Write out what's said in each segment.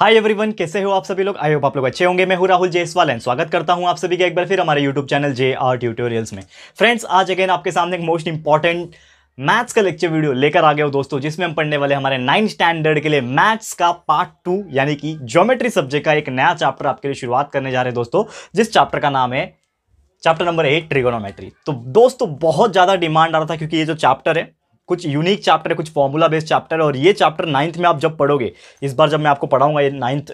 Hi everyone कैसे हो आप सभी लोग आई होप आप लोग अच्छे होंगे मैं हूं राहुल जयसवाल एंड स्वागत करता हूं आप सभी का एक बार फिर हमारे YouTube channel J R tutorials में फ्रेंड्स आज अगेन आपके सामने एक मोस्ट इंपॉर्टेंट मैथ्स का लेक्चर वीडियो लेकर आ गए हो दोस्तों जिसमें हम पढ़ने वाले हमारे नाइन स्टैंडर्ड के लिए मैथ्स का पार्ट टू यानी कि ज्योमेट्री सब्जेक्ट का एक नया चैप्टर आपके लिए शुरुआत करने जा रहे हैं दोस्तों जिस चैप्टर का नाम है चैप्टर नंबर एट ट्रिगोनोमेट्री तो दोस्तों बहुत ज़्यादा डिमांड आ रहा था क्योंकि ये जो चैप्टर है कुछ यूनिक चैप्टर है कुछ फॉर्मूला बेस्ड चैप्टर है और ये चैप्टर नाइन्थ में आप जब पढ़ोगे इस बार जब मैं आपको पढ़ाऊंगा ये नाइन्थ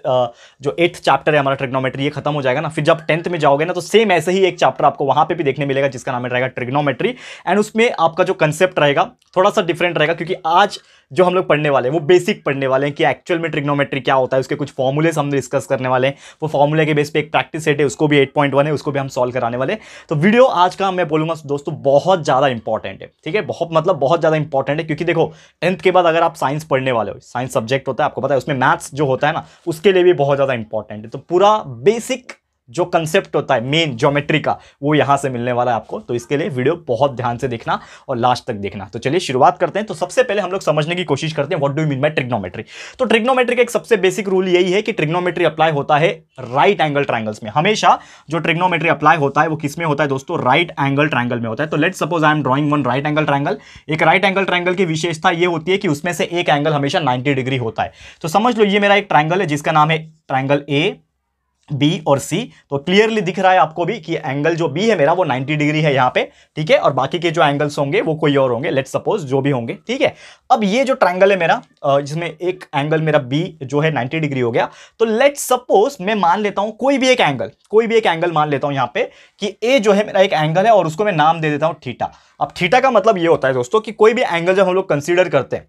जो एट्थ चैप्टर है हमारा ट्रिग्नोमेट्री ये खत्म हो जाएगा ना फिर जब टेंथ में जाओगे ना तो सेम ऐसे ही एक चैप्टर आपको वहाँ पे भी देखने मिलेगा जिसका नाम रहेगा ट्रिग्नोमेट्री एंड उसमें आपका जो कंसेप्ट रहेगा थोड़ा सा डिफरेंट रहेगा क्योंकि आज जो हम लोग पढ़ने वाले हैं वो बेसिक पढ़ने वाले हैं कि एक्चुअल में ट्रिग्नोमेट्री क्या होता है उसके कुछ फॉर्मूलेस हम डिस्कस करने वाले हैं वो फॉर्मूले के बेस पे एक प्रैक्टिस सेट है उसको भी एट पॉइंट वन है उसको भी हम सॉल्व कराने वाले तो वीडियो आज का मैं बोलूँगा दोस्तों बहुत ज़्यादा इंपॉर्टेंट है ठीक है बहुत मतलब बहुत ज़्यादा इंपॉर्टेंट है क्योंकि देखो टेंथ के बाद अगर आप साइंस पढ़ने वाले हो साइंस सब्जेक्ट होता है आपको पता है उसमें मैथ्स जो होता है ना उसके लिए भी बहुत ज़्यादा इंपॉर्टेंट है तो पूरा बेसिक जो कंसेप्ट होता है मेन ज्योमेट्री का वो यहां से मिलने वाला है आपको तो इसके लिए वीडियो बहुत ध्यान से देखना और लास्ट तक देखना तो चलिए शुरुआत करते हैं तो सबसे पहले हम लोग समझने की कोशिश करते हैं what do mean by trigonometry तो ट्रिग्नोमेट्री का एक सबसे बेसिक रूल यही है कि ट्रिग्नोमेट्री अप्लाई होता है राइट एंगल ट्राइंगल्स में हमेशा जो ट्रिग्नोमेट्री अप्लाई होता है वो किस में होता है दोस्तों राइट एंगल ट्राइंगल में होता है तो let suppose I am drawing one right angle triangle एक राइट एंगल ट्राइंगल की विशेषता यह होती है कि उसमें से एक एंगल हमेशा नाइन्टी डिग्री होता है तो समझ लो ये मेरा एक ट्राइंगल है जिसका नाम है ट्राइंगल ए बी और सी तो क्लियरली दिख रहा है आपको भी कि एंगल जो बी है मेरा वो 90 डिग्री है यहाँ पे ठीक है और बाकी के जो एंगल्स होंगे वो कोई और होंगे लेट सपोज जो भी होंगे ठीक है अब ये जो ट्रायंगल है मेरा जिसमें एक एंगल मेरा बी जो है 90 डिग्री हो गया तो लेट सपोज मैं मान लेता हूँ कोई भी एक एंगल कोई भी एक एंगल मान लेता हूँ यहाँ पे कि ए जो है मेरा एक एंगल है और उसको मैं नाम दे देता हूँ ठीटा अब ठीटा का मतलब ये होता है दोस्तों कि कोई भी एंगल जब हम लोग कंसिडर करते हैं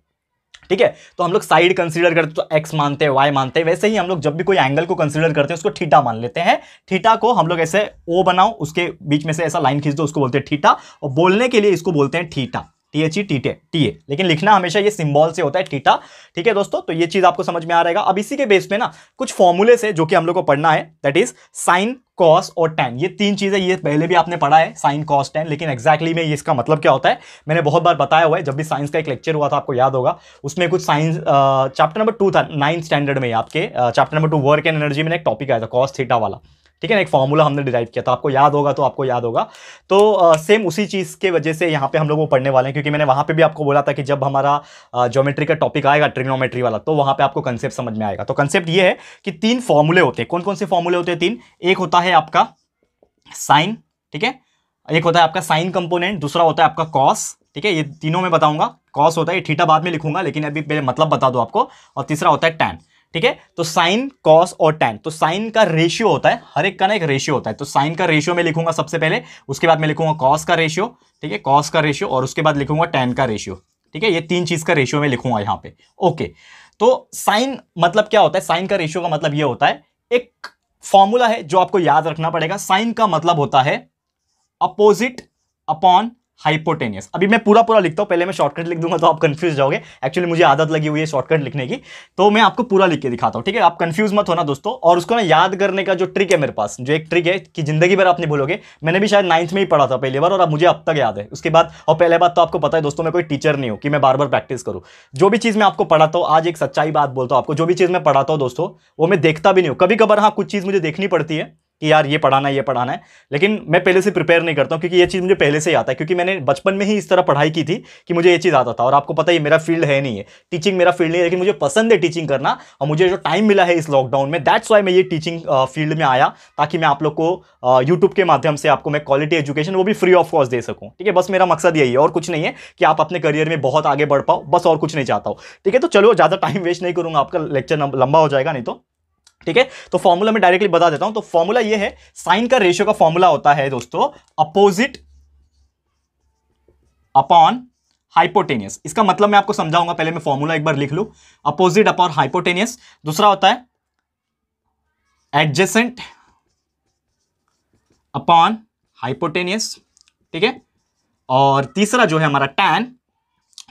ठीक है तो हम लोग साइड कंसीडर करते तो एक्स मानते हैं वाई मानते हैं वैसे ही हम लोग जब भी कोई एंगल को कंसीडर करते हैं उसको थीटा मान लेते हैं थीटा को हम लोग ऐसे ओ बनाओ उसके बीच में से ऐसा लाइन खींच दो उसको बोलते हैं थीटा और बोलने के लिए इसको बोलते हैं theta T H E T टे टी ए लेकिन लिखना हमेशा ये सिंबल से होता है टीटा ठीक है दोस्तों तो ये चीज़ आपको समझ में आ रहेगा अब इसी के बेस पे ना कुछ फॉर्मूले से जो कि हम लोग को पढ़ना है दैट इज साइन कॉस और टेन ये तीन चीज़ें ये पहले भी आपने पढ़ा है साइन कॉस टेन लेकिन एक्जैक्टली exactly में ये इसका मतलब क्या होता है मैंने बहुत बार बताया हुआ है जब भी साइंस का एक लेक्चर हुआ था आपको याद होगा उसमें कुछ साइंस चैप्टर नंबर टू था नाइन्थ स्टैंडर्ड में आपके chapter number two work and energy में एक टॉपिक आया था कॉस थीटा वाला ठीक है ना एक फॉर्मूला हमने डिराइव किया था आपको याद होगा तो आपको याद होगा तो आ, सेम उसी चीज़ के वजह से यहाँ पे हम लोग वो पढ़ने वाले हैं क्योंकि मैंने वहाँ पे भी आपको बोला था कि जब हमारा ज्योमेट्री का टॉपिक आएगा ट्रिग्नोमेट्री वाला तो वहाँ पर आपको कंसेप्ट समझ में आएगा तो कंसेप्ट ये है कि तीन फॉर्मूले होते हैं कौन कौन से फॉर्मूले होते हैं तीन एक होता है आपका साइन ठीक है एक होता है आपका साइन कंपोनेंट दूसरा होता है आपका कॉस ठीक है ये तीनों में बताऊंगा कॉस होता है थीटा बाद में लिखूंगा लेकिन अभी पहले मतलब बता दो आपको और तीसरा होता है टैन ठीक है तो साइन कॉस और टैन तो साइन का रेशियो होता है हर एक का ना एक रेशियो होता है तो साइन का रेशियो मैं लिखूंगा सबसे पहले उसके बाद मैं लिखूंगा कॉस का रेशियो ठीक है कॉस का रेशियो और उसके बाद लिखूंगा टैन का रेशियो ठीक है ये तीन चीज का रेशियो मैं लिखूंगा यहां पर ओके तो साइन मतलब क्या होता है साइन का रेशियो का मतलब यह होता है एक फॉर्मूला है जो आपको याद रखना पड़ेगा साइन का मतलब होता है अपोजिट अपॉन हाइपोटेनियस अभी मैं पूरा पूरा लिखता हूँ पहले मैं शॉर्टकट लिख दूंगा तो आप कंफ्यूज जाओगे एक्चुअली मुझे आदत लगी हुई है शॉर्टकट लिखने की तो मैं आपको पूरा लिख के दिखाता हूँ ठीक है आप कंफ्यूज मत होना दोस्तों और उसको ना याद करने का जो ट्रिक है मेरे पास जो एक ट्रिक है कि जिंदगी भर आप नहीं भूलोगे मैंने भी शायद नाइन्थ में ही पढ़ा था पहली बार और अब मुझे अब तक याद है उसके बाद और पहले बात तो आपको पता है दोस्तों मैं कोई टीचर नहीं हूँ कि मैं बार बार प्रैक्टिस करूँ जो भी चीज़ मैं आपको पढ़ाता हूँ आज एक सच्चाई बात बोलता हूँ आपको जो भी चीज़ मैं पढ़ाता हूँ दोस्तों वो मैं देखता भी नहीं हूँ कभी कभार हाँ कुछ चीज़ मुझे देखनी पड़ती है कि यार ये पढ़ाना है ये पढ़ाना है लेकिन मैं पहले से प्रिपेयर नहीं करता हूँ क्योंकि ये चीज़ मुझे पहले से ही आता है क्योंकि मैंने बचपन में ही इस तरह पढ़ाई की थी कि मुझे ये चीज़ आता था और आपको पता ही मेरा फील्ड है नहीं है टीचिंग मेरा फील्ड नहीं है लेकिन मुझे पसंद है टीचिंग करना और मुझे जो टाइम मिला है इस लॉकडाउन में दैट्स वाई मैं ये टीचिंग फील्ड में आया ताकि मैं आप लोग को यूट्यूब के माध्यम से आपको मैं क्वालिटी एजुकेशन वो भी फ्री ऑफ कॉस्ट दे सकूँ ठीक है बस मेरा मकसद यही है और कुछ नहीं है कि आप अपने करियर में बहुत आगे बढ़ पाओ बस और कुछ नहीं चाहता हूँ ठीक है तो चलो ज़्यादा टाइम वेस्ट नहीं करूँगा आपका लेक्चर लंबा हो जाएगा नहीं तो ठीक है तो फॉर्मूला में डायरेक्टली बता देता हूं तो फॉर्मूला ये है साइन का रेशियो का फॉर्मूला होता है दोस्तों अपोजिट अपॉन हाइपोटेनियस इसका मतलब मैं आपको समझाऊंगा पहले मैं फॉर्मूला एक बार लिख लू अपोजिट अपॉन हाइपोटेनियस दूसरा होता है एडजेसेंट अपॉन हाइपोटेनियस ठीक है और तीसरा जो है हमारा टैन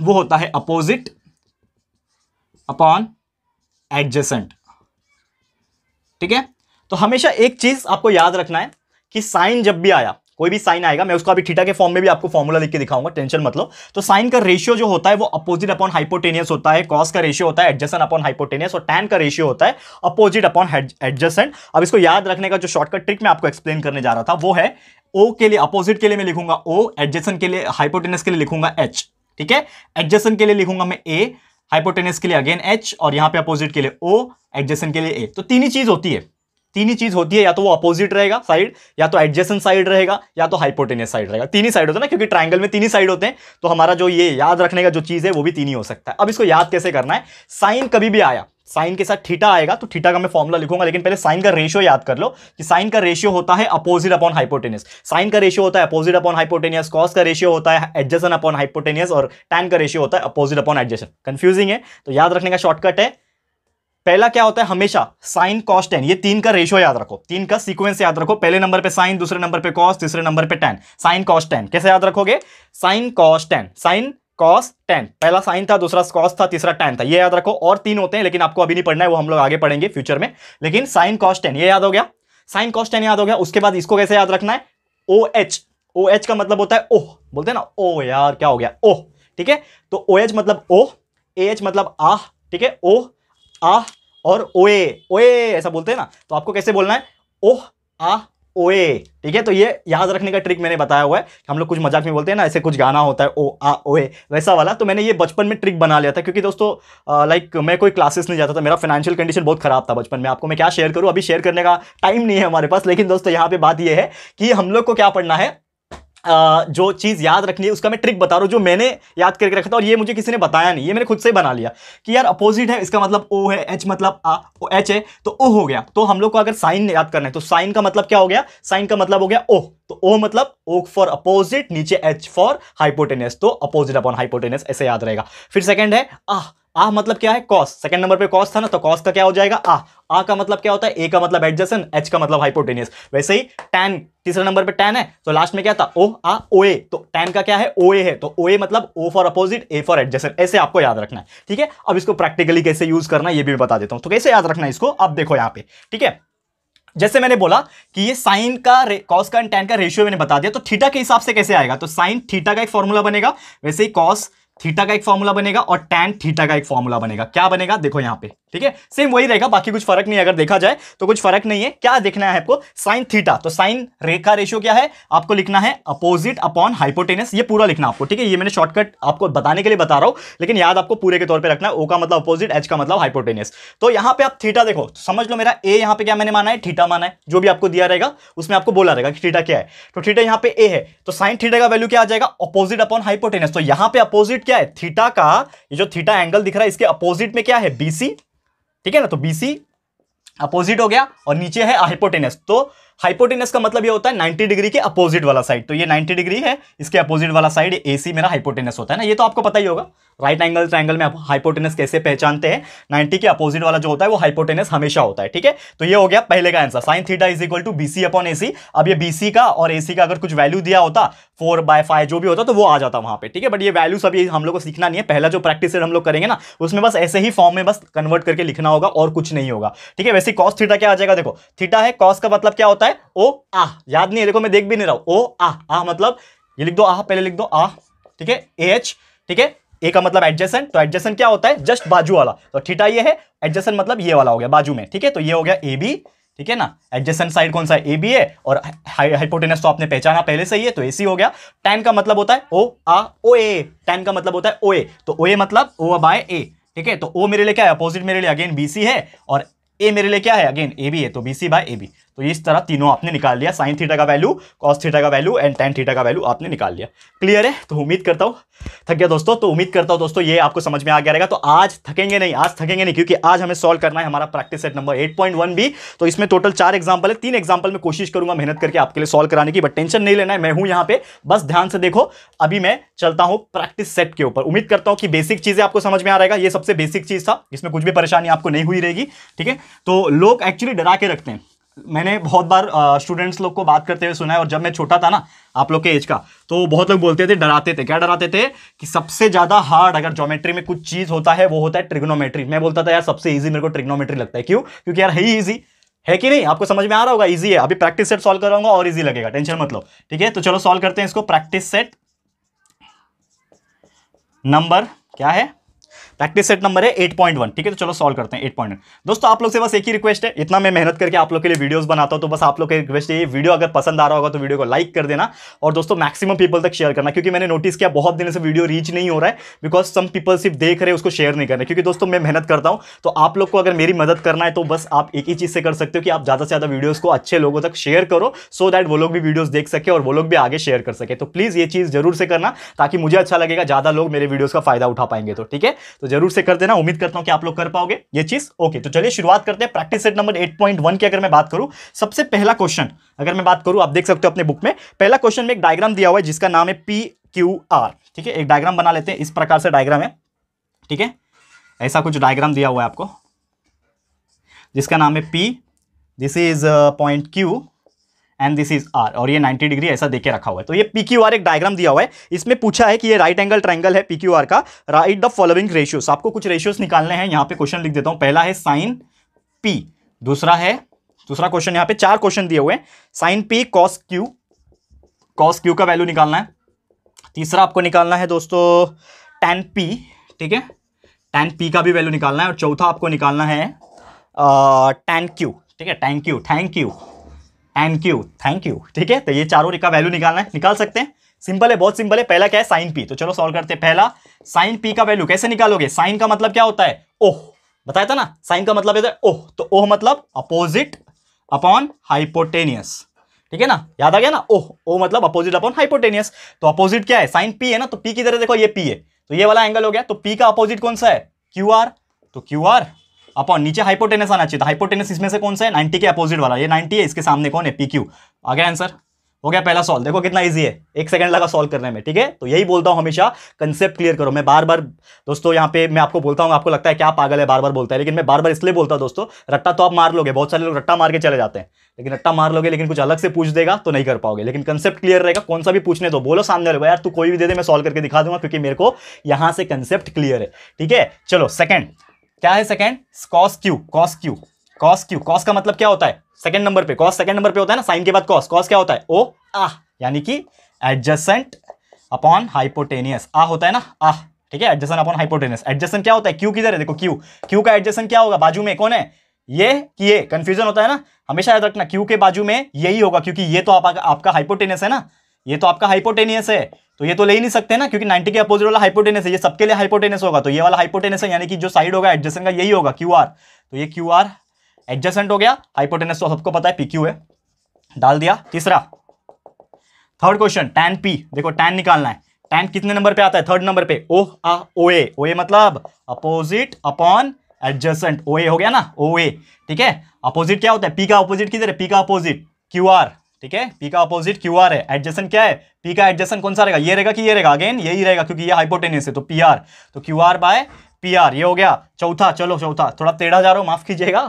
वो होता है अपोजिट अपॉन एडजेसेंट ठीक है तो हमेशा एक चीज आपको याद रखना है कि साइन जब भी आया कोई भी साइन आएगा मैं उसको अभी थीटा के फॉर्म में भी आपको फॉर्मूला लिख के दिखाऊंगा टेंशन मतलब तो साइन का रेशियो जो होता है वो अपोजिट अपॉन हाइपोटेनियस होता है कॉस का रेशियो होता है एडजस्टन अपॉन हाइपोटेनियस और टैन का रेशियो होता है अपोजिट अपॉन एडजस्टेंट अब इसको याद रखने का जो शॉर्टकट ट्रिक मैं आपको एक्सप्लेन करने जा रहा था वो है ओ के लिए अपोजिट के लिए मैं लिखूंगा ओ एडजस्टन के लिए हाइपोटेनियस के लिए लिखूंगा एच ठीक है एडजस्टन के लिए लिखूंगा मैं ए हाइपोटेनस के लिए अगेन एच और यहां पे अपोजिट के लिए ओ एडजेसन के लिए ए तो तीन ही चीज होती है तीन ही चीज होती है या तो वो अपोजिट रहेगा साइड या तो एडजेसन साइड रहेगा या तो हाइपोटेनियस साइड रहेगा तीन ही साइड होता है ना क्योंकि ट्राइंगल में तीन ही साइड होते हैं तो हमारा जो ये याद रखने का जो चीज़ है वो भी तीन ही हो सकता है अब इसको याद कैसे करना है साइन कभी भी आया साइन के साथ थीटा आएगा तो थीटा का मैं फॉर्मुला लिखूंगा लेकिन पहले साइन का रेशियो याद कर लो कि साइन का रेशियो होता है अपोजिट अपॉन हाइपोटेनियस साइन का रेशियो होता है अपोजिट अपॉन हाइपोटेनियस कॉस का रेशियो होता है एडजसन अपॉन हाइपोटेनियस और टैन का रेशियो होता है अपोजिट अपॉन एडजसन कंफ्यूजिंग है तो याद रखने का शॉर्टकट है पहला क्या होता है हमेशा साइन कॉस टेन ये तीन का रेशियो याद रखो तीन का सीक्वेंस याद रखो पहले नंबर पे साइन दूसरे नंबर पे कॉस तीसरे नंबर पे टेन साइन कॉस टेन कैसे याद रखोगे sine cos tan sine cos tan पहला साइन था दूसरा कॉस था तीसरा टेन था ये याद रखो और तीन होते हैं लेकिन आपको अभी नहीं पढ़ना है वो हम लोग आगे पढ़ेंगे फ्यूचर में लेकिन साइन कॉस टेन ये याद हो गया साइन कॉस टेन याद हो गया उसके बाद इसको कैसे याद रखना है ओ एच ओ एच का मतलब होता है ओह बोलते हैं ना ओ यार क्या हो गया ओह ठीक है तो ओ एच मतलब ओ ए एच मतलब आह ठीक है ओ आह और ओ ए ऐसा बोलते हैं ना तो आपको कैसे बोलना है ओह आह ए ठीक है तो ये याद रखने का ट्रिक मैंने बताया हुआ है हम लोग कुछ मजाक में बोलते हैं ना ऐसे कुछ गाना होता है ओ आ ओ ए वैसा वाला तो मैंने ये बचपन में ट्रिक बना लिया था क्योंकि दोस्तों लाइक मैं कोई क्लासेस नहीं जाता था मेरा फाइनेंशियल कंडीशन बहुत खराब था बचपन में आपको मैं क्या शेयर करूँ अभी शेयर करने का टाइम नहीं है हमारे पास लेकिन दोस्तों यहाँ पे बात यह है कि हम लोग को क्या पढ़ना है जो चीज़ याद रखनी है उसका मैं ट्रिक बता रहा हूँ जो मैंने याद करके रखा था और ये मुझे किसी ने बताया नहीं ये मैंने खुद से बना लिया कि यार अपोजिट है इसका मतलब ओ है एच मतलब आ ओ एच है तो ओ हो गया तो हम लोग को अगर साइन याद करना है तो साइन का मतलब क्या हो गया साइन का मतलब हो गया ओ तो ओ मतलब ओ फॉर अपोजिट नीचे एच फॉर हाइपोटेनियस तो अपोजिट अपॉन हाइपोटेनियस ऐसे याद रहेगा फिर सेकेंड है आह आ मतलब क्या है कॉस सेकंड नंबर पे कॉस था ना तो कॉस का क्या हो जाएगा आ आ का मतलब क्या होता है ए का मतलब एडजेसन एच का मतलब हाइपोटेनियस वैसे ही टैन तीसरे नंबर पे टैन है तो लास्ट में क्या था ओ आ ओ ए तो टैन का क्या है ओ ए है तो ओ ए मतलब O for opposite A for adjacent ऐसे आपको याद रखना है ठीक है अब इसको प्रैक्टिकली कैसे यूज करना है ये भी बता देता हूँ तो कैसे याद रखना है इसको आप देखो यहाँ पे ठीक है जैसे मैंने बोला कि ये साइन का कॉस का एंड टैन का रेशियो मैंने बता दिया तो थीटा के हिसाब से कैसे आएगा तो साइन थीटा का एक फॉर्मूला बनेगा वैसे ही कॉस थीटा का एक फॉर्मूला बनेगा और टेन थीटा का एक फॉर्मूला बनेगा क्या बनेगा देखो यहां पे ठीक है सेम वही रहेगा बाकी कुछ फर्क नहीं अगर देखा जाए तो कुछ फर्क नहीं है क्या देखना है आपको साइन थीटा तो साइन रेखा रेशियो क्या है आपको लिखना है अपोजिट अपॉन हाइपोटेनस ये पूरा लिखना आपको ठीक है ये मैंने शॉर्टकट आपको बताने के लिए बता रहा हूं लेकिन याद आपको पूरे के तौर पर रखना है ओ का मतलब अपोजिट एच का मतलब हाइपोटेनस तो यहां पर आप थीटा देखो समझ लो मेरा ए यहां पर क्या मैंने माना है थीटा माना है जो भी आपको दिया रहेगा उसमें आपको बोला रहेगा कि थीटा क्या है तो थीटा यहाँ पे ए है तो साइन थीटा का वैल्यू क्या आ जाएगा अपोजिट अपॉन हाइपोटेनस तो यहां पर अपोजिट क्या है थीटा का जो थीटा एंगल दिख रहा है इसके अपोजिट में क्या है बीसी ठीक है ना तो बीसी अपोजिट हो गया और नीचे है हाइपोटेनस तो हाइपोटेनस का मतलब ये होता है 90 डिग्री के अपोजिट वाला साइड तो ये 90 डिग्री है इसके अपोजिट वाला साइड ए मेरा हाइपोटेनस होता है ना ये तो आपको पता ही होगा राइट एंगल ट्राइंगल में आप हाइपोटेनस कैसे पहचानते हैं 90 के अपोजिट वाला जो होता है वो हाइपोटेनस हमेशा होता है ठीक है तो ये हो गया पहले का answer sine theta is equal to B upon A अब ये बी का और ए का अगर कुछ वैल्यू दिया होता फोर बाय फाइव जो भी होता तो वो आ जाता वहां पर ठीक है बट ये वैल्यू सभी हम लोग को सीखना नहीं है पहला जो प्रैक्टिस हम लोग करेंगे ना उसमें बस ऐसे ही फॉर्म में बस कन्वर्ट करके लिखना होगा और कुछ नहीं होगा ठीक है वैसे कॉस थीटा क्या आ जाएगा देखो थीटा है कॉस का मतलब क्या होता है है ओ आ याद नहीं है देखो मैं देख भी नहीं रहा हूं ओ आ आ मतलब ये लिख दो आ पहले लिख दो आ ठीक है ए एच ठीक है ए का मतलब एडजेसन तो एडजेसन क्या होता है जस्ट बाजू वाला तो ठीटा ये है एडजेसन मतलब ये वाला हो गया बाजू में ठीक है तो ये हो गया ए बी ठीक है ना एडजेसन साइड कौन सा है ए बी है और हाइपोटेनस तो आपने पहचाना पहले से ही है तो ए सी हो गया टैन का मतलब होता है ओ आ ओ ए टैन का मतलब होता है ओ ए तो ओ ए मतलब ओ बाय ए ठीक है तो ओ मेरे लिए क्या है अपोजिट मेरे लिए अगेन बी सी है और ए मेरे लिए क्या है अगेन ए बी है तो B C by A B तो इस तरह तीनों आपने निकाल लिया साइन थीटा का वैल्यू कॉस थीटा का वैल्यू एंड टेन थीटा का वैल्यू आपने निकाल लिया क्लियर है तो उम्मीद करता हूँ थक गया दोस्तों तो उम्मीद करता हूँ दोस्तों ये आपको समझ में आ गया रहेगा तो आज थकेंगे नहीं आज थकेंगे नहीं क्योंकि आज हमें सॉल्व करना है हमारा practice set number eight point one भी तो इसमें टोटल चार एग्जाम्पल है तीन एग्जाम्पल में कोशिश करूंगा मेहनत करके आपके लिए सॉल्व कराने की बट टेंशन नहीं लेना है मैं हूँ यहाँ पे बस ध्यान से देखो अभी मैं चलता हूँ प्रैक्टिस सेट के ऊपर उम्मीद करता हूँ कि बेसिक चीज़ें आपको समझ में आ रहेगा ये सबसे बेसिक चीज़ था इसमें कुछ भी परेशानी आपको नहीं हुई रहेगी ठीक है तो लोग एक्चुअली डरा के रखते हैं मैंने बहुत बार स्टूडेंट्स लोग को बात करते हुए सुना है और जब मैं छोटा था ना आप लोग के एज का तो बहुत लोग बोलते थे डराते थे क्या डराते थे कि सबसे ज़्यादा हार्ड अगर ज्योमेट्री में कुछ चीज़ होता है वो होता है ट्रिग्नोमेट्री मैं बोलता था यार सबसे ईजी मेरे को ट्रिग्नोमेट्री लगता है क्यों क्योंकि यार है ही ईजी है कि नहीं आपको समझ में आ रहा होगा ईजी है अभी प्रैक्टिस सेट सॉल्व कराऊंगा और ईजी लगेगा टेंशन मत लो ठीक है तो चलो सॉल्व करते हैं इसको प्रैक्टिस सेट नंबर क्या है प्रैक्टिस सेट नंबर है 8.1 ठीक है तो चलो सॉल्व करते हैं 8.1 दोस्तों आप लोग से बस एक ही रिक्वेस्ट है इतना मैं मेहनत करके आप लोग के लिए वीडियोस बनाता हूं तो बस आप लोग की रिक्वेस्ट है ये वीडियो अगर पसंद आ रहा होगा तो वीडियो को लाइक कर देना और दोस्तों मैक्सिमम पीपल तक शेयर करना क्योंकि मैंने नोटिस किया बहुत दिन से वीडियो रीच नहीं हो रहा है बिकॉज सम पीपल सिर्फ देख रहे उसको शेयर नहीं कर रहे क्योंकि दोस्तों मैं मेहनत करता हूँ तो आप लोग को अगर मेरी मदद करना है तो बस आप एक ही चीज़ से कर सकते हो कि आप ज़्यादा से ज़्यादा वीडियोज़ को अच्छे लोगों तक शेयर करो सो दैट वो लोग भी वीडियोज़ देख सके और वो लोग भी आगे शेयर कर सके तो प्लीज़ ये चीज़ जरूर से करना ताकि मुझे अच्छा लगेगा ज़्यादा लोग मेरे वीडियोज़ का फायदा उठा पाएंगे तो ठीक है तो जरूर से कर देना उम्मीद करता हूं कि आप लोग कर पाओगे ये चीज ओके तो चलिए शुरुआत करते हैं प्रैक्टिस सेट नंबर 8.1 की अगर मैं बात करूं सबसे पहला क्वेश्चन अगर मैं बात करूं आप देख सकते हो अपने बुक में पहला क्वेश्चन में एक डायग्राम दिया हुआ है जिसका नाम है पी क्यू आर ठीक है एक डायग्राम बना लेते हैं इस प्रकार से डायग्राम है ठीक है ऐसा कुछ डायग्राम दिया हुआ है आपको जिसका नाम है P this is point Q and this is R और ये 90 डिग्री ऐसा देके रखा हुआ है तो ये पी क्यू आर एक डायग्राम दिया हुआ है इसमें पूछा है कि ये राइट एंगल ट्राइंगल है पी क्यू आर का राइट द फॉलोइंग रेशियोस आपको कुछ रेशियोस निकालने हैं यहाँ पे क्वेश्चन लिख देता हूँ पहला है साइन पी दूसरा है दूसरा क्वेश्चन यहाँ पे चार क्वेश्चन दिए हुए हैं sine P cos Q cos Q का वैल्यू निकालना है तीसरा आपको निकालना है दोस्तों टेन पी ठीक है टेन पी का भी वैल्यू निकालना है और चौथा आपको निकालना है टेन क्यू ठीक है tan Q thank you N Q thank you ठीक है तो ये चारों का वैल्यू निकालना है निकाल सकते हैं सिंपल है बहुत सिंपल है पहला क्या है साइन पी तो चलो सॉल्व करते हैं पहला साइन पी का वैल्यू कैसे निकालोगे साइन का मतलब क्या होता है ओह बताया था ना साइन का मतलब ओह तो ओह मतलब अपोजिट अपॉन हाइपोटेनियस ठीक है ना याद आ गया ना ओह ओ मतलब अपोजिट अपॉन हाइपोटेनियस तो अपोजिट क्या है साइन पी है ना तो पी की तरह देखो ये पी है तो ये वाला एंगल हो गया तो पी का अपोजिट कौन सा है क्यू आर तो क्यू आर अपॉन नीचे हाइपोटेनस आना चाहिए हाइपोटेनस तो इसमें से कौन सा है नाइनटी के अपोजिट वाला ये नाइनटी है इसके सामने कौन है पी क्यू आ गया आंसर हो गया पहला सॉल्व देखो कितना इजी है एक सेकंड लगा सॉल्व करने में ठीक है तो यही बोलता हूँ हमेशा कंसेप्ट क्लियर करो मैं बार बार दोस्तों यहाँ पे मैं आपको बोलता हूँ आपको लगता है क्या पागल है बार बार बोलता है लेकिन मैं बार बार इसलिए बोलता हूँ दोस्तों रट्टा तो आप मार लोगे बहुत सारे लोग रट्टा मार के चले जाते हैं लेकिन रट्टा मार लोगे लेकिन कुछ अलग से पूछ देगा तो नहीं कर पाओगे लेकिन कंसेप्ट क्लियर रहेगा कौन सा भी पूछने दो बोलो सामने वाले यार तू कोई भी दे दे मैं सॉल्व करके दिखा दूंगा क्योंकि मेरे को यहाँ से कंसेप्ट क्लियर है ठीक है चलो सेकंड क्या है second cos Q cos Q cos Q cos का मतलब क्या होता है सेकेंड नंबर पे कॉस सेकेंड नंबर पे होता है ना साइन के बाद कॉस कॉस क्या होता है ओ आह यानी कि एडजस्टेंट अपॉन हाइपोटेनियस आ होता है ना आह ठीक है एडजस्टन अपॉन हाइपोटेनियस एडजस्टन क्या होता है क्यू किधर है देखो क्यू क्यू का एडजस्टन क्या होगा बाजू में कौन है ये कि ये कंफ्यूजन होता है ना हमेशा याद रखना क्यू के बाजू में यही होगा क्योंकि ये तो आप, आपका हाइपोटेनियस है ना ये तो आपका हाइपोटेनियस है तो ये तो ले ही नहीं सकते ना क्योंकि 90 के अपोजिट वाला हाइपोटेनियस है ये सबके लिए हाइपोटेनियस होगा तो ये वाला हाइपोटेनियस है यानी कि जो साइड होगा एडजेसेंट का यही होगा क्यू तो ये क्यू आर हो गया हाइपोटेनियस तो सबको पता है पी है डाल दिया तीसरा थर्ड क्वेश्चन टैन पी देखो टैन निकालना है टैन कितने नंबर पे आता है थर्ड नंबर पे ओ आ ओ ए ओ ए मतलब opposite upon adjacent O A हो गया ना ओ ए ठीक है अपोजिट क्या होता है पी का अपोजिट किधर है पी का अपोजिट क्यू आर ठीक है पी का अपोजिट क्यू आर है एडजेसन क्या है पी का एडजेसन कौन सा रहेगा ये रहेगा कि ये रहेगा अगेन यही रहेगा क्योंकि ये हाइपोटेनियस है तो पी आर तो Q R by P R ये हो गया चौथा चलो चौथा थोड़ा टेढ़ा जा रहा हूँ माफ कीजिएगा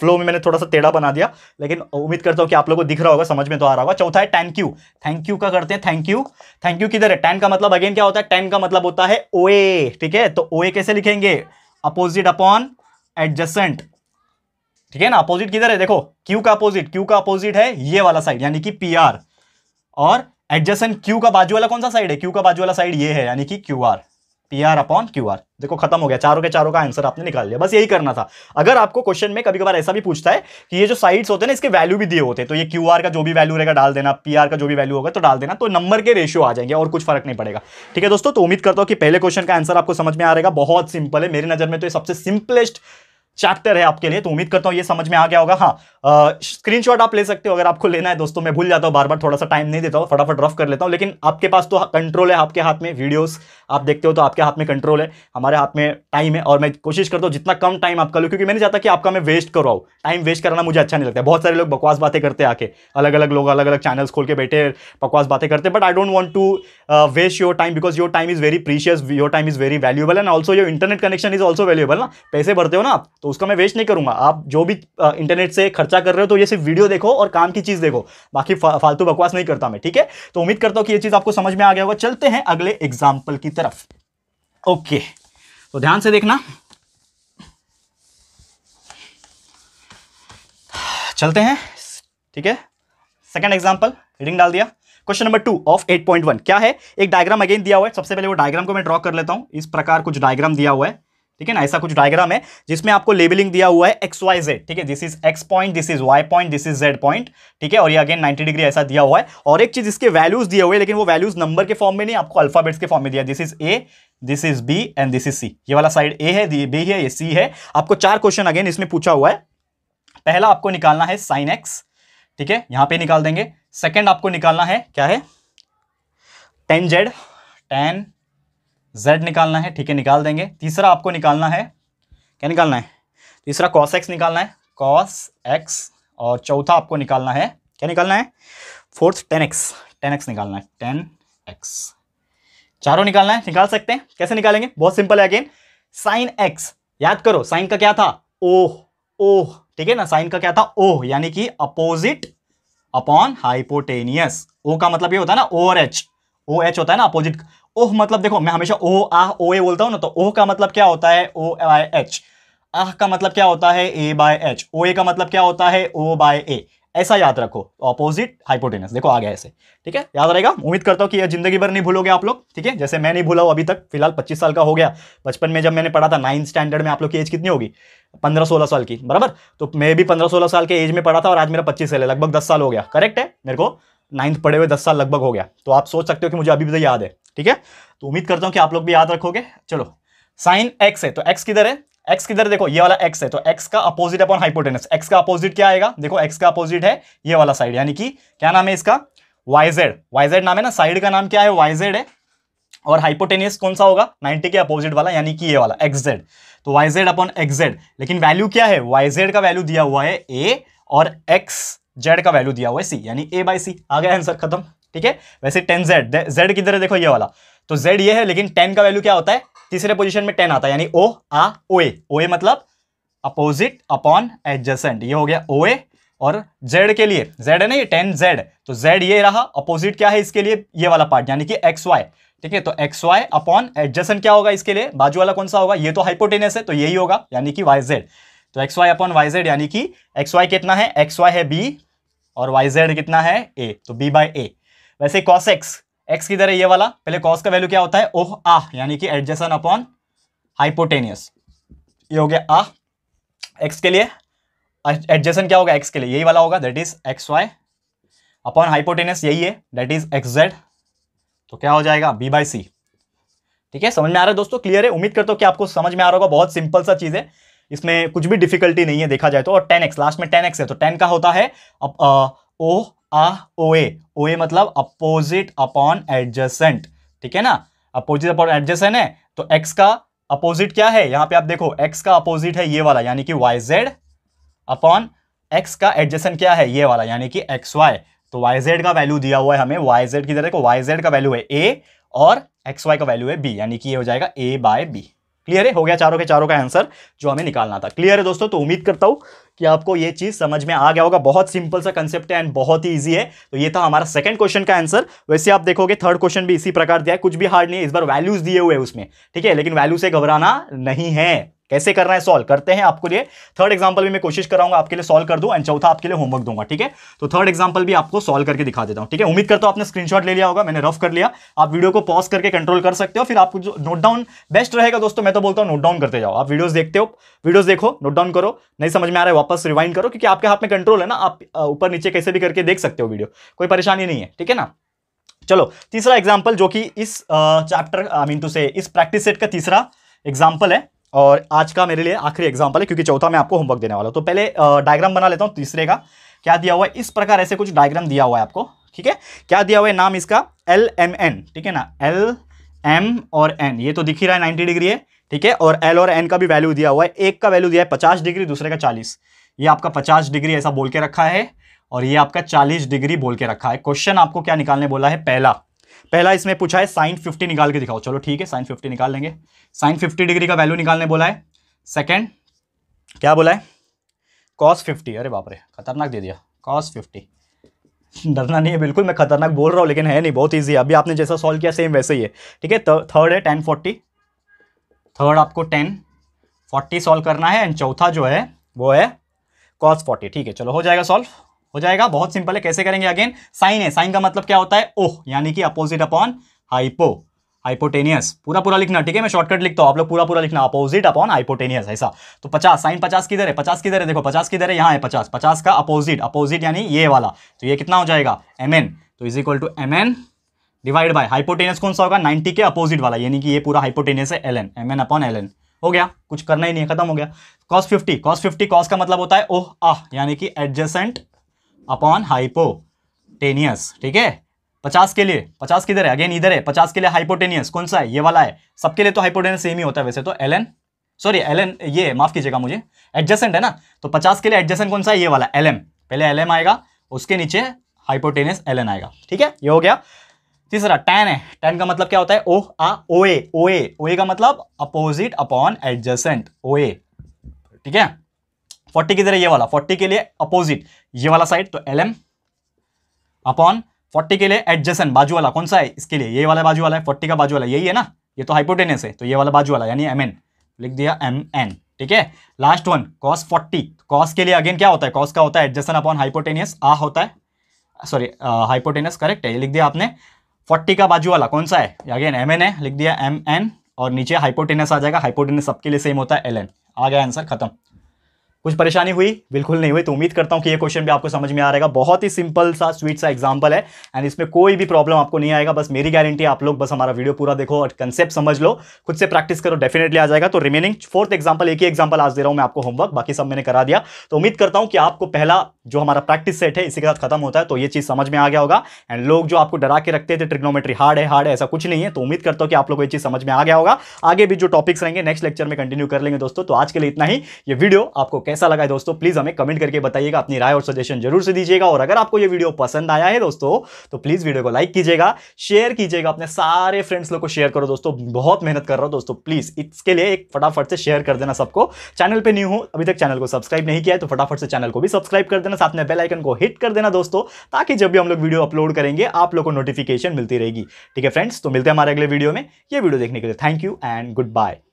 फ्लो में मैंने थोड़ा सा टेढ़ा बना दिया लेकिन उम्मीद करता हूँ कि आप लोगों को दिख रहा होगा समझ में तो आ रहा होगा चौथा है टैंक क्यू थैंक यू का करते हैं थैंक यू थैंक यू किधर है टैन का मतलब अगेन क्या होता है टैन का मतलब होता है ए ठीक है तो ए कैसे लिखेंगे अपोजिट अपॉन एडजसेंट ठीक है ना अपोजिट किधर है देखो क्यू का अपोजिट क्यू का अपोजिट है ये वाला साइड यानी कि पी आर और एडजस्टन क्यू का बाजू वाला कौन सा साइड है क्यू का बाजू वाला साइड ये है यानी कि Q R P R upon Q R देखो खत्म हो गया चारों के चारों का आंसर आपने निकाल लिया बस यही करना था अगर आपको क्वेश्चन में कभी कभार ऐसा भी पूछता है कि ये जो साइड्स होते हैं ना इसके वैल्यू भी दिए होते हैं तो ये क्यू आर का जो भी वैल्यू रहेगा डाल देना पी आर का जो भी वैल्यू होगा तो डाल देना तो नंबर के रेशियो आ जाएंगे और कुछ फर्क नहीं पड़ेगा ठीक है दोस्तों तो उम्मीद करता हूँ कि पहले क्वेश्चन का आंसर आपको समझ में आ रहेगा बहुत सिंपल है मेरी नजर में तो ये सबसे सिंपलेस्ट चैप्टर है आपके लिए तो उम्मीद करता हूँ ये समझ में आ गया होगा हाँ शॉट आप ले सकते हो अगर आपको लेना है दोस्तों मैं भूल जाता हूँ बार बार थोड़ा सा टाइम नहीं देता हूँ फटाफट रफ कर लेता हूँ लेकिन आपके पास तो कंट्रोल है आपके हाथ में वीडियोस आप देखते हो तो आपके हाथ में कंट्रोल है हमारे हाथ में टाइम है और मैं कोशिश करता हूँ जितना कम टाइम आपका लो क्योंकि मैंने चाहता कि आपका मैं वेस्ट करवाऊँ टाइम वेस्ट करना मुझे अच्छा नहीं लगता बहुत सारे लोग बकवास बातें करते आके अलग अलग लोग अलग अलग चैनल्स खोल के बैठे बकवास बातें करते but I don't want to uh, waste your time because your time is very precious your time is very valuable and also your internet connection is also valuable ना पैसे भरते हो ना आप तो उसका मैं वेस्ट नहीं करूंगा आप जो भी इंटरनेट uh, से खर्चा कर रहे हो तो ये सिर्फ वीडियो देखो और काम की चीज़ देखो बाकी फा, फालतू बकवास नहीं करता मैं ठीक है तो उम्मीद करता हूँ कि ये चीज़ आपको समझ में आ गया होगा चलते हैं अगले एग्जाम्पल की तरफ ओके okay. तो ध्यान से देखना चलते हैं ठीक है सेकेंड एग्जाम्पल रीडिंग डाल दिया क्वेश्चन नंबर टू ऑफ 8.1 क्या है एक डायग्राम अगेन दिया हुआ है सबसे पहले वो डायग्राम को मैं ड्रॉ कर लेता हूं इस प्रकार कुछ डायग्राम दिया हुआ है ठीक है ना ऐसा कुछ डायग्राम है जिसमें आपको लेबलिंग दिया हुआ है एक्स वाई जेड ठीक है this is X point this is Y point this is Z point ठीक है और ये अगेन 90 डिग्री ऐसा दिया हुआ है और एक चीज इसके वैल्यूज दिए हुए लेकिन वो वैल्यूज नंबर के फॉर्म में नहीं आपको अल्फाबेट्स के फॉर्म में दिया this is A this is B and this is C ये वाला साइड ए है बी है ये सी है आपको चार क्वेश्चन अगेन इसमें पूछा हुआ है पहला आपको निकालना है साइन एक्स ठीक है यहां पे निकाल देंगे सेकेंड आपको निकालना है क्या है टेन जेड टेन जेड निकालना है ठीक है निकाल देंगे तीसरा आपको निकालना है क्या निकालना है तीसरा कॉस एक्स निकालना है कॉस एक्स और चौथा आपको निकालना है क्या निकालना है fourth tan X tan X निकालना है टेन एक्स चारों निकालना है निकाल सकते हैं कैसे निकालेंगे बहुत सिंपल है अगेन साइन एक्स याद करो साइन का क्या था ओह ओह ठीक है ना साइन का क्या था ओ यानी कि अपोजिट अपॉन हाइपोटेनियस ओ का मतलब ये होता है ना ओ और एच ओ एच होता है ना अपोजिट ओह मतलब देखो मैं हमेशा ओ आ ओ ए बोलता हूं ना तो ओ का मतलब क्या होता है ओ आई एच आह का मतलब क्या होता है ए बाय एच ओ ए का मतलब क्या होता है ओ बाय ए ऐसा याद रखो ऑपोजिट हाइपोटेनस देखो आ गया ऐसे ठीक है याद रहेगा उम्मीद करता हूँ कि यह जिंदगी भर नहीं भूलोगे आप लोग ठीक है जैसे मैं नहीं भूला हूँ अभी तक फिलहाल पच्चीस साल का हो गया बचपन में जब मैंने पढ़ा था नाइन्थ स्टैंडर्ड में आप लोग की एज कितनी होगी पंद्रह सोलह साल की बराबर तो मैं भी पंद्रह सोलह साल के एज में पढ़ा था और आज मेरा पच्चीस साल है लगभग दस साल हो गया करेक्ट है मेरे को नाइन्थ पढ़े हुए दस साल लगभग हो गया तो आप सोच सकते हो कि मुझे अभी भी तो याद है ठीक है तो उम्मीद करता हूँ कि आप लोग भी याद रखोगे चलो साइन एक्स है तो एक्स किधर है एक्स किधर देखो ये वाला एक्स है तो एक्स का अपोजिट अपॉन हाइपोटेनस एक्स का अपोजिट क्या आएगा देखो एक्स का अपोजिट है ये वाला साइड यानी कि क्या नाम है इसका वाई जेड नाम है ना साइड का नाम क्या है जेड है और हाइपोटेनियस कौन सा होगा 90 के अपोजिट वाला यानी कि ये वाला एक्सजेड तो जेड अपॉन एक्सजेड लेकिन वैल्यू क्या है जेड का वैल्यू दिया हुआ है ए और एक्स जेड का वैल्यू दिया हुआ है सी यानी ए बाई सी आ गया आंसर खत्म ठीक है वैसे टेन जेड जेड किधर है देखो ये वाला तो जेड ये है लेकिन टेन का वैल्यू क्या होता है तीसरे पोजिशन में टेन आता है यानी ओ आ ओ ए ओ ए मतलब अपोजिट अपॉन एडजसेंट ये हो गया ओ ए और जेड के लिए जेड है ना ये टेन जेड तो जेड ये रहा अपोजिट क्या है इसके लिए ये वाला पार्ट यानी कि एक्स वाई ठीक है तो एक्स वाई अपॉन एडजसेंट क्या होगा इसके लिए बाजू वाला कौन सा होगा ये तो हाइपोटेनियस है तो यही होगा यानी कि वाई जेड तो X Y upon Y Z यानी कि एक्स वाई कितना है एक्स वाई है बी और वाई जेड कितना है ए तो बी बाई ए वैसे कॉस एक्स एक्स किधर है ये वाला पहले कॉस का वैल्यू क्या होता है ओह आह यानी कि एडजेसन अपॉन हाइपोटेनियस ये हो गया आह एक्स के लिए एडजेसन क्या होगा एक्स के लिए यही वाला होगा that is X Y upon hypotenuse यही है दैट इज एक्स जेड तो क्या हो जाएगा बी बाई सी ठीक है समझ में आ रहा है दोस्तों क्लियर है उम्मीद करता हूँ कि आपको समझ में आ रहा होगा बहुत सिंपल सा चीज़ है इसमें कुछ भी डिफिकल्टी नहीं है देखा जाए तो और टेन एक्स लास्ट में टेन एक्स है तो टेन का होता है अब ओ आ ओ ए ओ ए मतलब अपोजिट अपॉन एडजसेंट ठीक है ना अपोजिट अपॉन एडजसेंट है तो एक्स का अपोजिट क्या है यहां पे आप देखो एक्स का अपोजिट है ये वाला यानी कि वाई जेड अपॉन एक्स का एडजसेंट क्या है ये वाला यानी कि एक्स वाई तो वाई जेड का वैल्यू दिया हुआ है हमें वाई जेड की तरह को वाई जेड का वैल्यू है ए और एक्स वाई का वैल्यू है बी यानी कि ये हो जाएगा ए बाय बी क्लियर है हो गया चारों के चारों का आंसर जो हमें निकालना था क्लियर है दोस्तों तो उम्मीद करता हूँ कि आपको ये चीज़ समझ में आ गया होगा बहुत सिंपल सा कंसेप्ट है एंड बहुत ही ईजी है तो ये था हमारा सेकंड क्वेश्चन का आंसर वैसे आप देखोगे थर्ड क्वेश्चन भी इसी प्रकार दिया है कुछ भी हार्ड नहीं है इस बार वैल्यूज दिए हुए उसमें ठीक है लेकिन वैल्यू से घबराना नहीं है कैसे करना है सॉल्व करते हैं आपको लिए थर्ड एग्जाम्पल भी मैं कोशिश कराऊंगा आपके लिए सॉल्व कर दूं एंड चौथा आपके लिए होमवर्क दूंगा ठीक है तो थर्ड एग्जांपल भी आपको सॉल्व करके दिखा देता हूं ठीक है उम्मीद करता हूं आपने स्क्रीनशॉट ले लिया होगा मैंने रफ कर लिया आप वीडियो को पॉज करके कंट्रोल कर सकते हो फिर आपको जो नोट डाउन बेस्ट रहेगा दोस्तों मैं तो बोलता हूँ नोट डाउन करते जाओ आप वीडियोज देखते हो वीडियोज देखो नोट डाउन करो नहीं समझ में आ रहा है वापस रिवाइंड करो क्योंकि आपके हाथ में कंट्रोल है ना आप ऊपर नीचे कैसे भी करके देख सकते हो वीडियो कोई परेशानी नहीं है ठीक है ना चलो तीसरा एग्जाम्पल जो कि इस चैप्टर आई मीन टू से इस प्रैक्टिस सेट का तीसरा एग्जाम्पल है और आज का मेरे लिए आखिरी एग्जाम्पल है क्योंकि चौथा मैं आपको होमवर्क देने वाला हूँ तो पहले डायग्राम बना लेता हूँ तीसरे का क्या दिया हुआ है इस प्रकार ऐसे कुछ डायग्राम दिया हुआ है आपको ठीक है क्या दिया हुआ है नाम इसका एल एम एन ठीक है ना एल एम और एन ये तो दिख ही रहा है नाइन्टी डिग्री है ठीक है और एल और एन का भी वैल्यू दिया हुआ है एक का वैल्यू दिया है पचास डिग्री दूसरे का चालीस ये आपका पचास डिग्री ऐसा बोल के रखा है और ये आपका चालीस डिग्री बोल के रखा है क्वेश्चन आपको क्या निकालने बोला है पहला पहला इसमें पूछा है साइन फिफ्टी निकाल के दिखाओ चलो ठीक है साइन फिफ्टी निकाल लेंगे साइन फिफ्टी डिग्री का वैल्यू निकालने बोला है सेकेंड क्या बोला है कॉस फिफ्टी अरे बाप रे खतरनाक दे दिया कॉस फिफ्टी डरना नहीं है बिल्कुल मैं खतरनाक बोल रहा हूँ लेकिन है नहीं बहुत ईजी है अभी आपने जैसा सॉल्व किया सेम वैसे ही है ठीक है थर्ड है टेन फोर्टी थर्ड आपको टेन फोर्टी सॉल्व करना है एंड चौथा जो है वो है कॉस फोर्टी ठीक है चलो हो जाएगा सॉल्व हो जाएगा बहुत सिंपल है कैसे करेंगे अगेन साइन है साइन का मतलब क्या होता है ओह oh, यानी कि अपोजिट अपॉन हाइपो हाइपोटेनियस पूरा पूरा लिखना ठीक है मैं शॉर्टकट लिखता हूँ आप लोग पूरा पूरा लिखना अपोजिट अपॉन हाइपोटेनियस ऐसा तो पचास साइन पचास किधर है पचास किधर है देखो पचास किधर है यहाँ है पचास पचास का अपोजिट अपोजिट यानी ये वाला तो ये कितना हो जाएगा एम एन तो is equal to M N divide by hypotenuse कौन सा होगा 90 के अपोजिट वाला यानी कि ये पूरा हाइपोटेनियस है L N M N upon L N हो गया कुछ करना ही नहीं है खत्म हो गया cos fifty cos fifty cos का मतलब होता है ओह oh, आह ah, यानी कि एडजेसेंट अपॉन हाइपोटेनियस ठीक है पचास के लिए पचास किधर है अगेन इधर है पचास के लिए हाइपोटेनियस कौन सा है ये वाला है सबके लिए तो हाइपोटेनियस सेम ही होता है वैसे तो एल सॉरी एल ये माफ कीजिएगा मुझे एडजेसेंट है ना तो पचास के लिए एडजेसेंट कौन सा है ये वाला एल पहले एल आएगा उसके नीचे हाइपोटेनियस एल आएगा ठीक है ये हो गया तीसरा टेन है टेन का मतलब क्या होता है ओ आ ओ ए ओ ए ओ ए का मतलब opposite upon adjacent O A ठीक है फोर्टी किधर है ये वाला फोर्टी के लिए अपोजिट ये वाला साइड तो एल एम अपॉन फोर्टी के लिए एडजेसन बाजू वाला कौन सा है इसके लिए ये वाला बाजू वाला है फोर्टी का बाजू वाला यही है ना ये तो हाइपोटेनस है तो ये वाला बाजू वाला यानी एम एन लिख दिया एम एन ठीक है last one cos forty cos के लिए अगेन क्या होता है कॉस का होता है एडजेसन अपॉन हाइपोटेनियस आ होता है सॉरी हाइपोटेनियस करेक्ट है ये लिख दिया आपने फोर्टी का बाजू वाला कौन सा है अगेन एम एन है लिख दिया एम एन और नीचे हाइपोटेनस आ जाएगा हाइपोटेनस सबके लिए सेम होता है एल एन आ गया आंसर खत्म कुछ परेशानी हुई बिल्कुल नहीं हुई तो उम्मीद करता हूँ कि ये क्वेश्चन भी आपको समझ में आ रहेगा बहुत ही सिंपल सा स्वीट सा एग्जांपल है एंड इसमें कोई भी प्रॉब्लम आपको नहीं आएगा बस मेरी गारंटी आप लोग बस हमारा वीडियो पूरा देखो और कंसेप्ट समझ लो खुद से प्रैक्टिस करो डेफिनेटली आ जाएगा तो रिमेनिंग फोर्थ एग्जाम्पल एक ही एग्जाम्पल आज दे रहा हूँ मैं आपको होमवर्क बाकी सब मैंने करा दिया तो उम्मीद करता हूँ कि आपको पहला जो हमारा प्रैक्टिस सेट है इसी के साथ खत्म होता है तो ये चीज़ समझ में आ गया होगा एंड लोग जो आपको डरा के रखते थे ट्रिग्नोमेट्री हार्ड है हार्ड है ऐसा कुछ नहीं है तो उम्मीद करता हूँ कि आप लोग को ये चीज़ समझ में आ गया होगा आगे भी जो टॉपिक्स रहेंगे नेक्स्ट लेक्चर में कंटिन्यू कर लेंगे दोस्तों तो आज के लिए इतना ही ये वीडियो आपको कैसा लगा है दोस्तों प्लीज़ हमें कमेंट करके बताइएगा अपनी राय और सजेशन जरूर से दीजिएगा और अगर आपको यह वीडियो पसंद आया है दोस्तों तो प्लीज़ वीडियो को लाइक कीजिएगा शेयर कीजिएगा अपने सारे फ्रेंड्स लोग को शेयर करो दोस्तों बहुत मेहनत कर रहा हूँ दोस्तों प्लीज़ इसके लिए एक फटाफट से शेयर कर देना सबको चैनल पर न्यू हूँ अभी तक चैनल को सब्सक्राइब नहीं किया है तो फटाफट से चैनल को भी सब्सक्राइब कर देना साथ में बेलाइकन को हिट कर देना दोस्तों ताकि जब भी हम लोग वीडियो अपलोड करेंगे आप लोग को नोटिफिकेशन मिलती रहेगी ठीक है फ्रेंड्स तो मिलते हैं हमारे अगले वीडियो में ये वीडियो देखने के लिए thank you and good bye